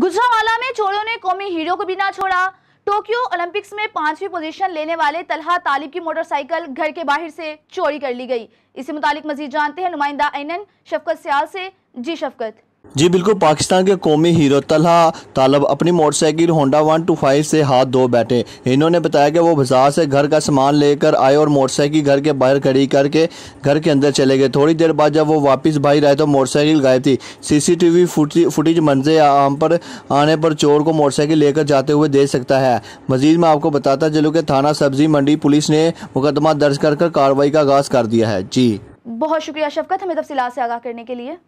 गुजरावाला में चोरों ने कौमी हीरो को बिना छोड़ा टोक्यो ओलंपिक्स में पांचवी पोजीशन लेने वाले तलहा तालिब की मोटरसाइकिल घर के बाहर से चोरी कर ली गई इसी मुतालिक मजीद जानते हैं नुमाइंदा एन शफकत सियाल से जी शफकत जी बिल्कुल पाकिस्तान के कौमी हीरो तलहा तालब अपनी motorcycle Honda one two five से हाथ धो बैठे इन्होंने बताया कि वो बाजार से घर का सामान लेकर आए और मोटरसाइकिल घर के बाहर खड़ी करके घर के अंदर चले गए थोड़ी देर बाद जब वो वापस बाहर आए तो मोटरसाइकिल गायब थी सीसीटीवी फुटेज मंजे आम पर आने पर चोर को मोटरसाइकिल लेकर जाते हुए देख सकता है मजीद मैं आपको बताता चलूँ कि थाना सब्जी मंडी पुलिस ने मुकदमा दर्ज कर कार्रवाई का आगाज़ कर दिया है जी बहुत शुक्रिया शफकत हमें तफसी से आगाह करने के लिए